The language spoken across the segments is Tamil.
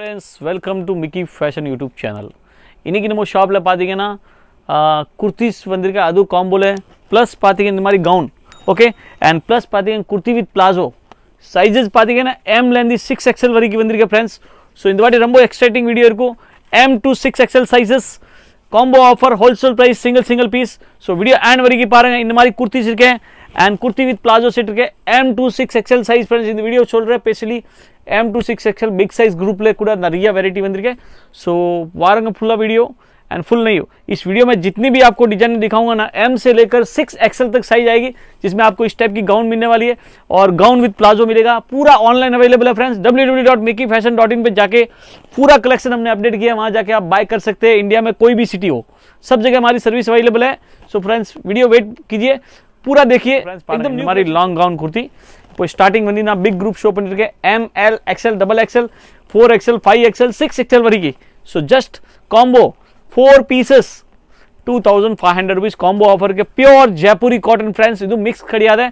friends welcome to Mickey fashion YouTube channel இன்றைக்கி நம்ம ஷாப்பில் பார்த்தீங்கன்னா குர்த்திஸ் வந்திருக்கு அதுவும் காம்போவில் ப்ளஸ் பார்த்தீங்கன்னா இந்த மாதிரி கவுன் ஓகே அண்ட் ப்ளஸ் பார்த்தீங்கன்னா குர்த்தி வித் பிளாசோ சைஸஸ் பார்த்தீங்கன்னா எம்லேருந்து சிக்ஸ் எக்ஸல் வரைக்கும் வந்திருக்கு ஃப்ரெண்ட்ஸ் ஸோ இந்த வாட்டி ரொம்ப எக்ஸைட்டிங் வீடியோ இருக்கும் M to six XL sizes combo offer wholesale price single single piece so video end வரைக்கும் பாருங்கள் இந்த மாதிரி குர்த்திஸ் இருக்கேன் and kurti with palazzo set இருக்கேன் M to six XL size friends இந்த வீடியோ சொல்கிறேன் specially M to six XL big size group கூட நிறைய வெரைட்டி सो ஸோ वारंग वीडियो एंड फुल नहीं हो इस वीडियो में जितनी भी आपको डिजाइन दिखाऊंगा ना एम से लेकर सिक्स एक्सएल तक साइज आएगी जिसमें आपको इस टाइप की गाउन मिलने वाली है और गाउन विद प्लाजो मिलेगा पूरा ऑनलाइन अवेलेबल है फ्रेंड्स डब्ल्यू पे जाके पूरा कलेक्शन हमने अपडेट किया है वहाँ जाके आप बाय कर सकते हैं इंडिया में कोई भी सिटी हो सब जगह हमारी सर्विस अवेलेबल है सो फ्रेंड्स वीडियो वेट कीजिए पूरा देखिए एकदम हमारी लॉन्ग गाउन कुर्ती ಸ್ಟಾರ್ಟಿಂಗ್ ಬಂದು ನಾ ಬಿಗ್ ಗ್ರೂಪ್ ಶೋ பண்ணிருக்கேன் M L XL double XL 4 XL 5 XL 6 XL வரைக்கும் so just combo 4 pieces 2500 rupees combo offer கே பியூர் ஜெய்பூரி காட்டன் फ्रेंड्स இது மிக்ஸ் கிடையாது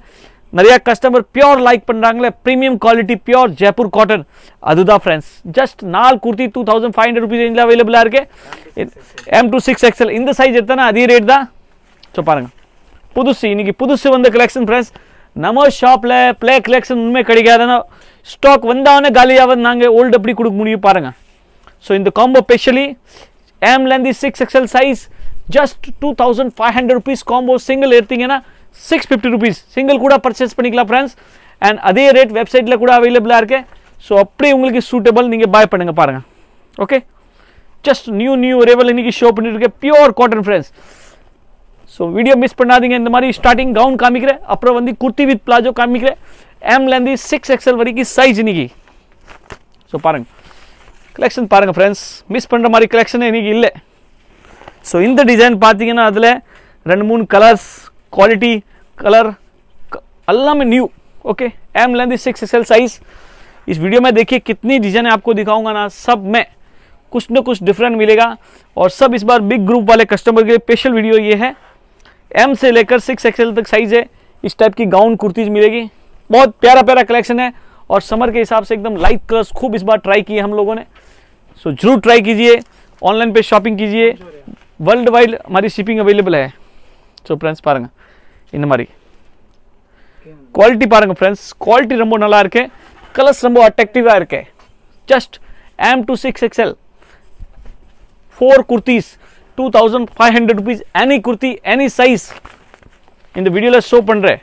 நிறைய கஸ்டமர் பியூர் லைக் பண்றாங்களே premium quality pure Jaipur cotton அதுதான் ஃப்ரெண்ட்ஸ் ஜஸ்ட் நாலு kurti two thousand five hundred rupees ரேஞ்சில் அவைலபிளாக இருக்கு எம் டூ சிக்ஸ் எக்ஸ்எல் இந்த சைஸ் எடுத்தானா அதே ரேட் தான் ஸோ பாருங்க புதுசு இன்னைக்கு புதுசு வந்த கலெக்ஷன் ஃப்ரெண்ட்ஸ் நம்ம ஷாப்பில் ப்ளே கலெக்ஷன் உண்மை கிடைக்காதுன்னா ஸ்டாக் வந்தாலே காலியாவது நாங்கள் ஓல்டு எப்படி கொடுக்க முடியும் பாருங்கள் ஸோ இந்த காம்போ ஸ்பெஷலி ஏம்லேருந்து six XL size just two thousand five hundred rupees combo single எடுத்தீங்கன்னா சிக்ஸ் ஃபிஃப்டி ருபீஸ் சிங்கிள் கூட பர்ச்சேஸ் பண்ணிக்கலாம் ஃப்ரெண்ட்ஸ் அண்ட் அதே ரேட் வெப்சைட்டில் கூட அவைலபிளாக இருக்கு ஸோ அப்படி உங்களுக்கு சூட்டபிள் நீங்கள் பாய் பண்ணுங்கள் பாருங்கள் okay just new new arrival இன்றைக்கி ஷோ பண்ணிட்டு இருக்கேன் pure cotton friends so video miss பண்ணாதீங்க இந்த மாதிரி ஸ்டார்டிங் கவுன் காமிக்கற அப்புற வந்து কুর্তি வித் प्लाजो காமிக்கற এম லெந்தி 6 XL வరికి சைஸ்niki சோ பாருங்க கலெக்ஷன் பாருங்க फ्रेंड्स மிஸ் பண்ணற மாதிரி கலெக்ஷன் ஏniki இல்ல சோ இந்த டிசைன் பாத்தீங்கனா அதுல 2 3 கலர்ஸ் குவாலிட்டி कलर அல்லாம நியூ ஓகே এম லெந்தி 6 XL சைஸ் இஸ் வீடியோ மே देखिए कितनी डिजाइन है आपको दिखाऊंगा ना सब में कुछ ना कुछ डिफरेंट मिलेगा और सब इस बार बिग ग्रुप वाले कस्टमर के लिए स्पेशल वीडियो ये है एम से लेकर सिक्स एक्सएल तक साइज है इस टाइप की गाउन कुर्तीज मिलेगी बहुत प्यारा प्यारा कलेक्शन है और समर के हिसाब से एकदम लाइट कलर्स खूब इस बार ट्राई किए हम लोगों ने सो जरूर ट्राई कीजिए ऑनलाइन पे शॉपिंग कीजिए वर्ल्ड वाइड हमारी शिपिंग अवेलेबल है सो फ्रेंड्स पारंग इन हमारी क्वालिटी पारंग फ्रेंड्स क्वालिटी ரொம்ப नाला இருக்கு कलर्स ரொம்ப அட்ராக்டிவாக இருக்கு just M to six XL four kurtis 2500 rupees any kurti any size இந்த வீடியோவில் ஷோ பண்ணுறேன்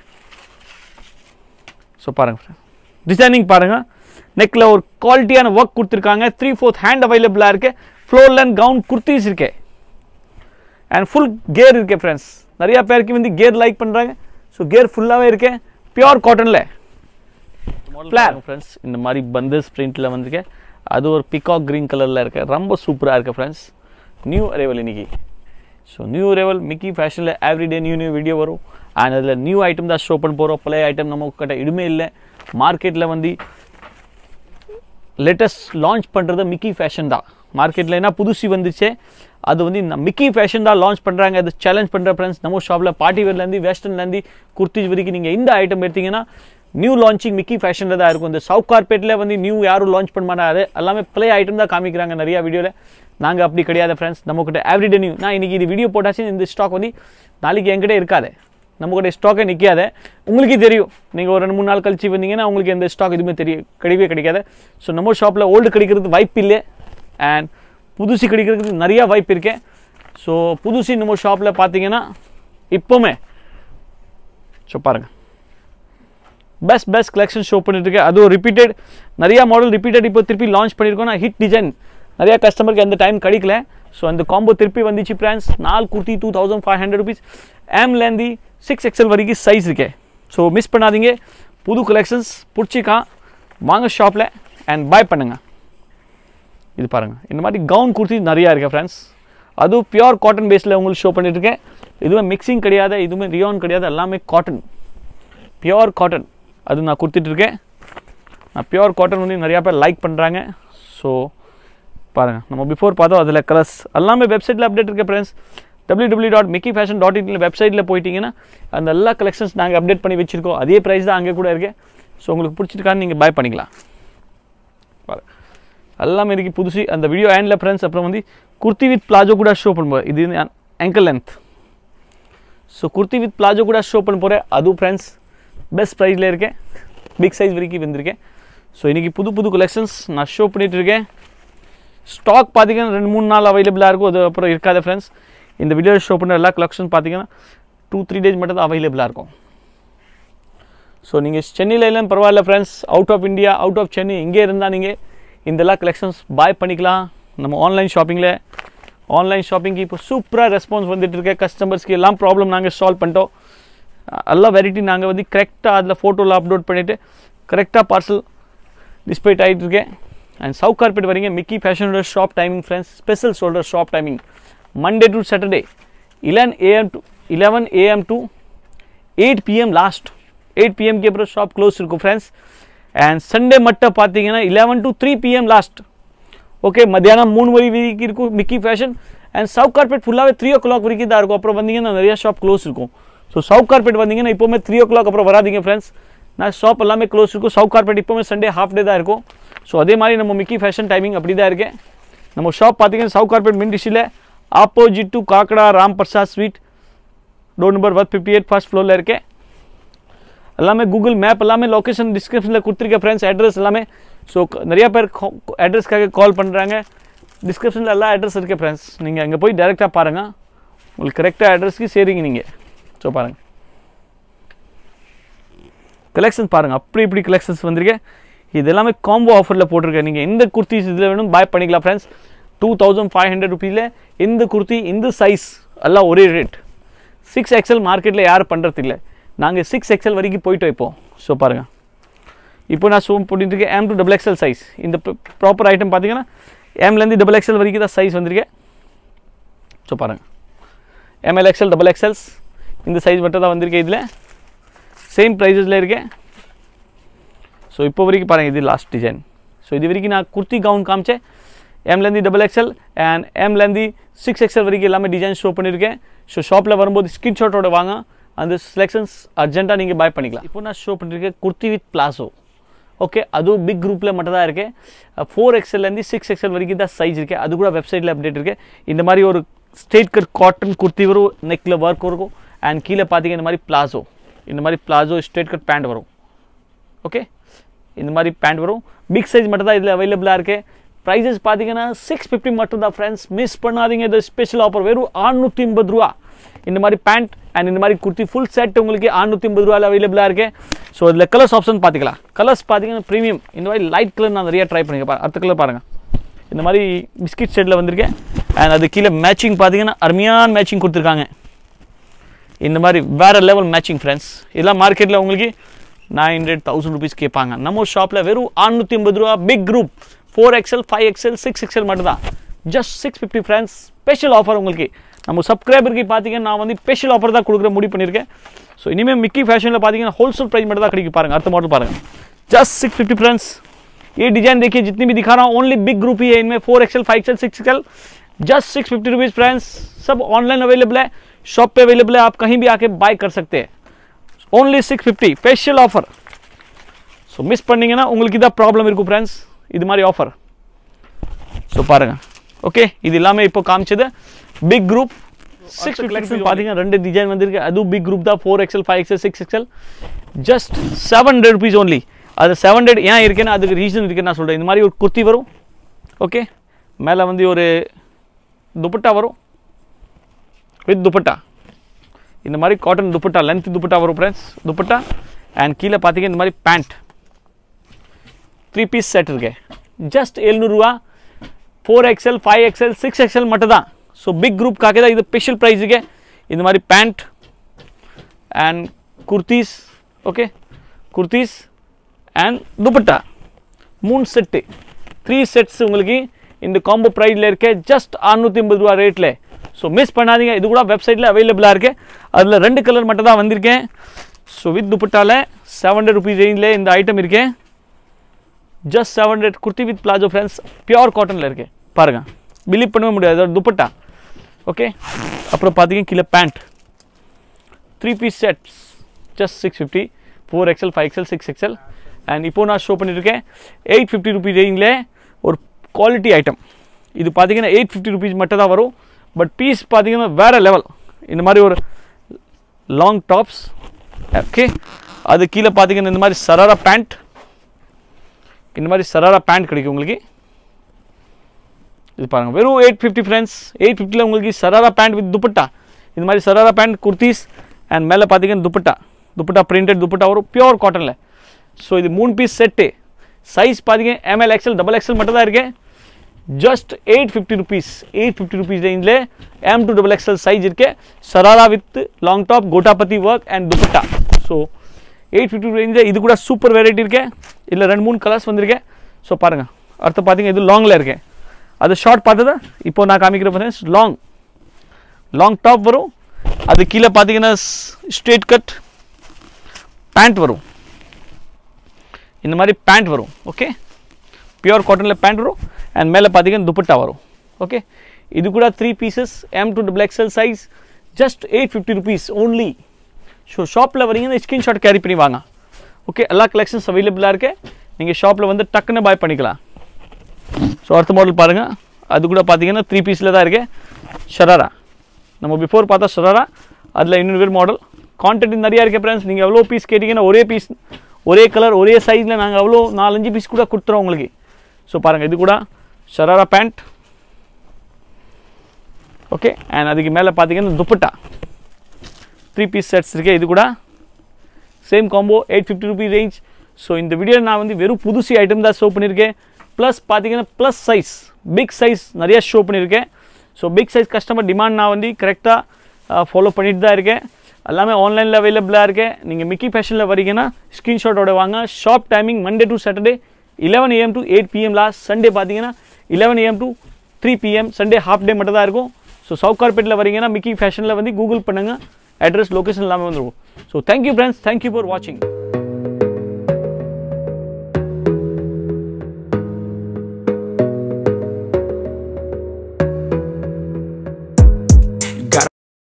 ஸோ பாருங்கள் டிசைனிங் பாருங்கள் நெக்கில் ஒரு குவாலிட்டியான ஒர்க் கொடுத்துருக்காங்க த்ரீ ஃபோர்த் ஹேண்ட் அவைலபிளாக இருக்கு ஃப்ளோரில் அண்ட் கவுன் குர்த்திஸ் இருக்கு அண்ட் ஃபுல் கேர் இருக்கு ஃப்ரெண்ட்ஸ் நிறையா பேருக்கு வந்து கேர் லைக் பண்ணுறாங்க ஸோ கேர் ஃபுல்லாகவே இருக்கேன் பியோர் காட்டனில் ஃப்ரெண்ட்ஸ் இந்த மாதிரி பந்தஸ் பிரிண்ட்டில் வந்திருக்கேன் அது ஒரு பிகாக் க்ரீன் கலரில் இருக்குது ரொம்ப சூப்பராக இருக்குது ஃப்ரெண்ட்ஸ் நியூ அரைவல் இன்றைக்கி ஸோ நியூ அரைவல் மிக்கி ஃபேஷனில் எவ்ரிடே நியூ நியூ வீடியோ வரும் அண்ட் அதில் நியூ ஐட்டம் தான் ஷோ பண்ண போகிறோம் பழைய ஐட்டம் நம்ம கிட்ட இடுமே இல்லை மார்க்கெட்டில் வந்து லேட்டஸ்ட் லான்ச் பண்ணுறது மிக்கி ஃபேஷன் தான் மார்க்கெட்டில் என்ன புதுசு வந்துச்சு அது வந்து மிக்கி ஃபேஷன் தான் லான்ச் பண்ணுறாங்க அது சேலஞ்ச் பண்ணுற ஃப்ரெண்ட்ஸ் நம்ம ஷாப்பில் பார்ட்டி வேர்லேருந்து வெஸ்டர்ன்லேருந்து குர்த்திஸ் வரைக்கும் நீங்கள் இந்த ஐட்டம் எடுத்திங்கன்னா நியூ லான்ச்சிங் மிக்கி ஃபேஷனில் தான் இருக்கும் இந்த சவுத் கார்பெட்டில் வந்து நியூ யாரும் லான்ச் பண்ண மாட்டாரு எல்லாமே பிளே ஐட்டம் தான் காமிக்கிறாங்க நிறையா வீடியோவில் நாங்கள் அப்படி கிடையாது ஃப்ரெண்ட்ஸ் நம்மக்கிட்ட எவ்ரிடே நியூ நான் இன்றைக்கி இது வீடியோ போட்டாச்சு இந்த ஸ்டாக் வந்து நாளைக்கு எங்கிட்ட இருக்காது நம்மக்கிட்ட ஸ்டாக்கே நிற்காத உங்களுக்கே தெரியும் நீங்கள் ஒரு ரெண்டு மூணு நாள் கழிச்சு வந்தீங்கன்னா உங்களுக்கு எந்த ஸ்டாக் எதுவுமே தெரிய கிடையவே கிடைக்காது ஸோ நம்ம ஷாப்பில் ஓல்டு கிடைக்கிறது வாய்ப்பு இல்லை அண்ட் புதுசு கிடைக்கிறதுக்கு நிறையா வாய்ப்பு இருக்கேன் ஸோ புதுசு நம்ம ஷாப்பில் பார்த்தீங்கன்னா இப்போவுமே ஸோ பாருங்கள் பெஸ்ட் பெஸ்ட் கலெக்ஷன் ஷோ பண்ணிட்டுருக்கேன் அதுவும் ரிப்பீட்டட் நிறையா மாடல் ரிப்பீட்டட் இப்போ திருப்பி லான்ச் பண்ணியிருக்கோம் நான் ஹிட் டிசைன் நிறையா கஸ்டமருக்கு அந்த டைம் கிடைக்கல ஸோ அந்த காம்போ திருப்பி வந்துச்சு ஃப்ரெண்ட்ஸ் நாலு kurti two thousand five hundred rupees எம்லேருந்து சிக்ஸ் எக்ஸல் வரைக்கும் சைஸ் இருக்கே ஸோ மிஸ் பண்ணாதீங்க புது கலெக்ஷன்ஸ் பிடிச்சிக்கா வாங்க ஷாப்பில் அண்ட் பை பண்ணுங்கள் இது பாருங்கள் இந்த மாதிரி கவுன் குர்த்தி நிறையா இருக்குது ஃப்ரெண்ட்ஸ் அதுவும் பியோர் காட்டன் பேஸில் உங்களுக்கு ஷோ பண்ணிட்டுருக்கேன் இதுவுமே மிக்சிங் கிடையாது இதுவுமே ரியோன் கிடையாது எல்லாமே காட்டன் பியோர் காட்டன் அது நான் கொடுத்துட்ருக்கேன் நான் பியோர் காட்டன் வந்து நிறையா பேர் லைக் பண்ணுறாங்க ஸோ பாருங்கள் நம்ம பிஃபோர் பார்த்தோம் அதில் கலர்ஸ் எல்லாமே வெப்சைட்டில் அப்டேட் இருக்க friends W W dot Mickey fashion dot in வெப்சைட்டில் போயிட்டிங்கன்னா அந்த எல்லா கலெக்ஷன்ஸ் நாங்கள் அப்டேட் பண்ணி வச்சுருக்கோம் அதே ப்ரைஸ் தான் அங்கே கூட இருக்குது ஸோ உங்களுக்கு பிடிச்சிருக்கான்னு நீங்கள் பை பண்ணிக்கலாம் பாரு எல்லாமே இருக்குது புதுசு அந்த வீடியோ ஆண்டில் ஃப்ரெண்ட்ஸ் அப்புறம் வந்து குர்த்தி வித் பிளாஜோ கூட ஷோ பண்ணுவோம் இது ankle length so kurti with palazzo கூட ஷோ பண்ண போகிறேன் அதுவும் ஃப்ரெண்ட்ஸ் பெஸ்ட் ப்ரைஸில் இருக்கேன் பிக் சைஸ் வரைக்கும் வந்திருக்கேன் ஸோ இன்றைக்கி புது புது கலெக்ஷன்ஸ் நான் ஷோ பண்ணிகிட்ருக்கேன் ஸ்டாக் பார்த்திங்கன்னா ரெண்டு மூணு நாள் அவைலபிளாக இருக்கும் அது அப்புறம் இருக்காது ஃப்ரெண்ட்ஸ் இந்த வீடியோ ஷோ பண்ணுற எல்லா கலெக்ஷன் பார்த்திங்கன்னா டூ த்ரீ டேஸ் மட்டும் தான் அவைலபிளாக இருக்கும் ஸோ நீங்கள் சென்னையில் இல்லைன்னு பரவாயில்ல friends out of India out of Chennai இங்கே இருந்தால் நீங்கள் இந்த எல்லா கலெக்ஷன்ஸ் பாய் பண்ணிக்கலாம் நம்ம ஆன்லைன் ஷாப்பிங்கில் ஆன்லைன் ஷாப்பிங்க்கு இப்போ சூப்பராக ரெஸ்பான்ஸ் வந்துட்டு இருக்கேன் கஸ்டமர்ஸ்க்கு எல்லாம் ப்ராப்ளம் நாங்கள் சால்வ் பண்ணிட்டோம் எல்லாம் வெரைட்டி நாங்கள் வந்து கரெக்டாக அதில் ஃபோட்டோவில் அப்லோட் பண்ணிவிட்டு கரெக்டாக பார்சல் டிஸ்பேட் ஆகிட்டு இருக்கேன் அண்ட் சவு கார்பெட் வரீங்க மிக்கி ஃபேஷனோட shop timing friends special shoulder shop timing Monday to Saturday eleven AM to eleven AM to eight PM last eight PM அப்புறம் ஷாப் க்ளோஸ் இருக்கும் ஃப்ரெண்ட்ஸ் அண்ட் சண்டே மட்டும் பார்த்தீங்கன்னா eleven to three PM last okay மத்தியானம் மூணு மணி வரைக்கும் இருக்கும் Mickey fashion and Sowcarpet ஃபுல்லாகவே த்ரீ ஓ கிளாக் வரைக்கும் தான் இருக்கும் அப்புறம் வந்தீங்கன்னா நிறையா ஷாப் க்ளோஸ் இருக்கும் ಸೊ ಸೌ ಕಾರ್ಪೆಟ್ வந்தீங்கன்னா இப்போவுமே த்ரீ ஓ கிளாக் அப்புறம் வராதிங்க ஃப்ரெண்ட்ஸ் நான் ஷாப் எல்லாமே க்ளோஸ் இருக்கும் சவு கார்பெட் இப்போவுமே சண்டே ஹாஃப் டே தான் இருக்கும் ஸோ அதே மாதிரி நம்ம மிக்கி ஃபேஷன் டைமிங் அப்படி தான் இருக்கேன் நம்ம ஷாப் பார்த்தீங்கன்னா சவு கார்பெட் மின் டிஷில் opposite to Kakada Ram Prasad sweet door number one fifty eight first ஃப்ளோரில் இருக்கேன் எல்லாமே கூகுள் மேப் எல்லாமே லொக்கேஷன் டிஸ்கிரிப்ஷனில் கொடுத்துருக்கேன் ஃப்ரெண்ட்ஸ் அட்ரஸ் எல்லாமே ஸோ நிறையா பேர் அட்ரஸ்க்காக கால் பண்ணுறாங்க டிஸ்கிரிப்ஷனில் எல்லா அட்ரஸ் இருக்குது ஃப்ரெண்ட்ஸ் நீங்கள் அங்கே போய் டேரெக்டாக பாருங்கள் உங்களுக்கு கரெக்டாக அட்ரஸ்க்கு சேரிங்க நீங்கள் ஸோ பாருங்கள் கலெக்ஷன்ஸ் பாருங்கள் அப்படி இப்படி கலெக்ஷன்ஸ் வந்திருக்கேன் இது எல்லாமே காம்போ ஆஃபரில் போட்டிருக்கேன் நீங்கள் எந்த குர்த்திஸ் இதில் வேணும் பாய் பண்ணிக்கலாம் friends two thousand five hundred ருபீஸில் எந்த குர்த்தி எந்த சைஸ் எல்லாம் ஒரே ரேட் சிக்ஸ் எக்ஸல் மார்க்கெட்டில் யாரும் பண்ணுறதில்ல நாங்கள் சிக்ஸ் எக்ஸல் வரைக்கும் போயிட்டு வைப்போம் ஸோ பாருங்கள் இப்போ நான் ஷூம் போட்டுருக்கேன் M to double XL size இந்த ப்ராப்பர் ஐட்டம் பார்த்தீங்கன்னா எம்லேருந்து டபுள் எக்ஸல் வரைக்கும் தான் சைஸ் வந்திருக்கேன் ஸோ பாருங்கள் எம்எல் எக்ஸல் டபுள் எக்ஸல்ஸ் இந்த சைஸ் மட்டும் தான் வந்திருக்கு இதில் சேம் ப்ரைஸஸில் இருக்கேன் ஸோ இப்போ வரைக்கும் பாருங்கள் இது லாஸ்ட் டிசைன் ஸோ இது வரைக்கும் நான் குர்த்தி கவுன் காமிச்சேன் எம்லேருந்து டபுள் எக்ஸல் அண்ட் எம்லேருந்து சிக்ஸ் எக்ஸல் வரைக்கும் எல்லாமே டிசைன் ஷோ பண்ணியிருக்கேன் ஸோ ஷாப்பில் வரும்போது ஷாட்டோட வாங்க அந்த செலெக்ஷன்ஸ் அர்ஜென்ட்டாக நீங்கள் பை பண்ணிக்கலாம் இப்போ நான் ஷோ பண்ணியிருக்கேன் குர்த்தி வித் பிளாசோ ஓகே அதுவும் பிக் குரூப்பில் மட்டும் தான் இருக்கேன் ஃபோர் எக்ஸல்லேருந்து சிக்ஸ் எக்ஸல் வரைக்கும் தான் சைஸ் இருக்குது அது கூட வெப்சைட்டில் அப்டேட் இருக்குது இந்த மாதிரி ஒரு ஸ்டேட் கட் காட்டன் குர்த்தி வரும் நெக்கில் ஒர்க் இருக்கும் அண்ட் கீழே பார்த்தீங்கன்னா இந்த மாதிரி பிளாசோ இந்த மாதிரி பிளாசோ ஸ்ட்ரெயிட் கட் பேண்ட் வரும் ஓகே இந்த மாதிரி பேண்ட் வரும் பிக் சைஸ் மட்டும் தான் இதில் அவைலபிளாக இருக்குது ப்ரைஸஸ் பார்த்தீங்கன்னா சிக்ஸ் ஃபிஃப்டி மட்டும் தான் ஃப்ரெண்ட்ஸ் மிஸ் பண்ணாதீங்க இந்த ஸ்பெஷல் ஆஃபர் வெறும் ஆறுநூற்றி ஐம்பது ரூபா இந்த மாதிரி பேண்ட் அண்ட் இந்த மாதிரி குர்த்தி ஃபுல் செட் உங்களுக்கு ஆறுநூற்றி ஐம்பது ரூபாயில் அவைலபிளாக இருக்குது ஸோ இதில் கலர்ஸ் ஆப்ஷன் பார்த்துக்கலாம் கலர்ஸ் பார்த்தீங்கன்னா ப்ரீமியம் இந்த மாதிரி லைட் கலர் நான் நிறையா ட்ரை பண்ணிக்க அடுத்த கலர் பாருங்கள் இந்த மாதிரி பிஸ்கிட் செட்டில் வந்திருக்கேன் அண்ட் அது கீழே மேட்சிங் பார்த்தீங்கன்னா அருமையான மேட்சிங் கொடுத்துருக்காங்க இந்த மாதிரி வேறு லெவல் மேட்சிங் ஃப்ரெண்ட்ஸ் இதெல்லாம் மார்க்கெட்டில் உங்களுக்கு நைன் ஹண்ட்ரட் தௌசண்ட் ருபீஸ் கேட்பாங்க நம்ம ஷாப்பில் வெறும் ஆறுநூற்றி ஐம்பது ரூபா big group four XL five XL six XL மட்டும்தான் just six fifty friends special offer உங்களுக்கு நம்ம சப்ஸ்கிரைபருக்கு பார்த்தீங்கன்னா நான் வந்து ஸ்பெஷல் ஆஃபர் தான் கொடுக்குற முடிவு பண்ணியிருக்கேன் ஸோ இனிமேல் மிக்கி ஃபேஷனில் பார்த்தீங்கன்னா ஹோல்சேல் ப்ரைஸ் மட்டும் தான் கிடைக்கும் பாருங்கள் அடுத்த மாடல் பாருங்கள் जस्ट सिक्स फिफ्टी फ्रेंड्स ये डिजाइन देखिए जितनी भी दिखा रहा हूँ ओनली बिग ग्रुप ही है इनमें four XL five XL six XL just six fifty rupees friends सब ऑनलाइन अवेलेबल है शॉप पे अवेलेबल है आप कहीं भी आके बाय कर सकते हैं only six fifty special offer so miss பண்ணிங்கன்னா உங்களுக்கு இதான் ப்ராப்ளம் இருக்கும் ஃப்ரெண்ட்ஸ் இது மாதிரி ஆஃபர் ஸோ பாருங்கள் ஓகே இது எல்லாமே இப்போ காமிச்சது பிக் குரூப் சிக்ஸ் ஃபிஃப்டி பார்த்தீங்கன்னா ரெண்டு டிசைன் வந்திருக்கு அதுவும் பிக் குரூப் தான் four XL five XL six XL just seven hundred rupees only அது செவன் ஹண்ட்ரட் ஏன் இருக்குன்னா அதுக்கு ரீசன் இருக்குன்னு நான் சொல்கிறேன் இந்த மாதிரி ஒரு குர்த்தி வரும் ஓகே மேலே வந்து ஒரு துப்பட்டா வரும் வித் துப்பட்டா இந்த மாதிரி காட்டன் துப்பட்டா லென்த் துப்பட்டா வரும் ஃப்ரெண்ட்ஸ் துப்பட்டா அண்ட் கீழே பார்த்தீங்கன்னா இந்த மாதிரி பேண்ட் த்ரீ பீஸ் செட் இருக்கு ஜஸ்ட் எழுநூறுவா four XL five XL six XL மட்டும் தான் ஸோ பிக் ಗ್ರೂಪ್ಗಾಗೆ தான் இது ஸ்பெஷல் ಪ್ರೈಸಿಗೆ இந்த மாதிரி pant and kurtis okay kurtis and dupatta மூணு செட்டு த்ரீ செட்ஸ் உங்களுக்கு இந்த காம்போ ப்ரைஸில் இருக்கே ஜஸ்ட் அறுநூற்றி ஐம்பது ரூபா ரேட்டில் ஸோ மிஸ் பண்ணாதீங்க இது கூட வெப்சைட்டில் அவைலபிளாக இருக்குது அதில் ரெண்டு கலர் மட்டும் தான் வந்திருக்கேன் ஸோ வித் துப்பட்டால் செவன் ஹண்ட்ரட் ருபீஸ் ரேஞ்சில் இந்த ஐட்டம் இருக்கேன் just seven hundred kurti with palazzo friends pure காட்டனில் இருக்குது பாருங்கள் பிலீவ் பண்ணவே முடியாது அதோட துப்பட்டா ஓகே அப்புறம் பார்த்தீங்க கீழே pant three piece sets just six fifty four XL five XL six XL and இப்போது நான் ஷோ பண்ணியிருக்கேன் எயிட் ஃபிஃப்டி ருபீஸ் ரேஞ்சில் ஒரு குவாலிட்டி ஐட்டம் இது பார்த்தீங்கன்னா எயிட் ஃபிஃப்டி ருபீஸ் மட்டும் தான் வரும் பட் பீஸ் பார்த்தீங்கன்னா வேறு லெவல் இந்த மாதிரி ஒரு லாங் டாப்ஸ் ஓகே அது கீழே பார்த்தீங்கன்னா இந்த மாதிரி சராரா பேண்ட் இந்த மாதிரி சராரா பேண்ட் கிடைக்கும் உங்களுக்கு இது பாருங்கள் வெறும் எயிட் ஃபிஃப்டி ஃப்ரெண்ட்ஸ் எயிட் ஃபிஃப்டியில் உங்களுக்கு சராரா பேண்ட் வித் துப்பட்டா இந்த மாதிரி சராரா பேண்ட் குர்த்திஸ் அண்ட் மேலே பார்த்தீங்கன்னா துப்பட்டா துப்பட்டா பிரிண்டட் துப்பட்டா வரும் பியோர் காட்டனில் ஸோ இது மூணு பீஸ் செட்டு சைஸ் பார்த்தீங்க எம்எல் எக்ஸல் டபுள் எக்ஸல் மட்டும் தான் இருக்கேன் just eight fifty rupees eight fifty rupees ರುಪೀಸಿಂದಲೇ M to double XL size ಇರಕ್ಕೆ சராலா வித் லாங் டாப் ಗೋಟಾಪತಿ work and dupatta so eight fifty ரேஞ்சில் இது கூட சூப்பர் வெரைட்டி இருக்கேன் இல்லை ரெண்டு மூணு கலர்ஸ் வந்திருக்கேன் ஸோ பாருங்கள் அடுத்து பார்த்தீங்க இது லாங்கில் இருக்கேன் அது ஷார்ட் பார்த்தது இப்போ நான் காமிக்கிற பார்த்தீங்கன்னா லாங் லாங் டாப் வரும் அது கீழே பார்த்தீங்கன்னா ஸ்ட்ரெயிட் கட் பேண்ட் வரும் இந்த மாதிரி பேண்ட் வரும் ஓகே பியூர் காட்டனில் பேண்ட் வரும் அண்ட் மேலே பார்த்தீங்கன்னா துப்பட்டா வரும் ஓகே இது கூட three pieces M to double XL size just eight fifty rupees only so ஷாப்பில் வரீங்கன்னா ஸ்க்ரீன்ஷாட் கேரி பண்ணி வாங்க ஓகே எல்லா கலெக்ஷன்ஸ் அவைலபிளாக இருக்குது நீங்கள் ஷாப்பில் வந்து டக்குன்னு பாய் பண்ணிக்கலாம் ஸோ அடுத்த மாடல் பாருங்கள் அது கூட பார்த்தீங்கன்னா த்ரீ பீஸில் தான் இருக்குது ஷராரா நம்ம பிஃபோர் பார்த்தா ஷராரா அதில் இன்னொரு பேர் மாடல் கான்டென்ட் நிறையா இருக்குது ஃப்ரெண்ட்ஸ் நீங்கள் எவ்வளோ பீஸ் கேட்டிங்கன்னா ஒரே பீஸ் ஒரே கலர் ஒரே சைஸில் நாங்கள் அவ்வளோ நாலஞ்சு பீஸ் கூட கொடுத்துறோம் உங்களுக்கு ஸோ பாருங்கள் இது கூட ஷராரா பேண்ட் ஓகே அண்ட் அதுக்கு மேலே பார்த்தீங்கன்னா துப்பட்டா த்ரீ பீஸ் செட்ஸ் இருக்குது இது கூட same combo eight fifty rupee range so இந்த வீடியோவில் நான் வந்து வெறும் புதுசு ஐட்டம் தான் ஷோ பண்ணியிருக்கேன் ப்ளஸ் பார்த்தீங்கன்னா ப்ளஸ் சைஸ் பிக் சைஸ் நிறையா ஷோ பண்ணியிருக்கேன் so big size customer demand நான் வந்து கரெக்டாக ஃபாலோ பண்ணிட்டு தான் இருக்கேன் எல்லாமே ஆன்லைனில் அவைலபிளாக இருக்கேன் நீங்கள் மிக்கி ஃபேஷனில் வரீங்கன்னா ஸ்க்ரீன்ஷாட்டோட வாங்க shop timing Monday to Saturday eleven AM to eight PM last Sunday பார்த்தீங்கன்னா 11 AM to 3 PM Sunday half day मटा सो सउ कॉर्पेटे वही मिकी फैशन वो गूगल पड़ेंगे address location line so thank you friends thank you for watching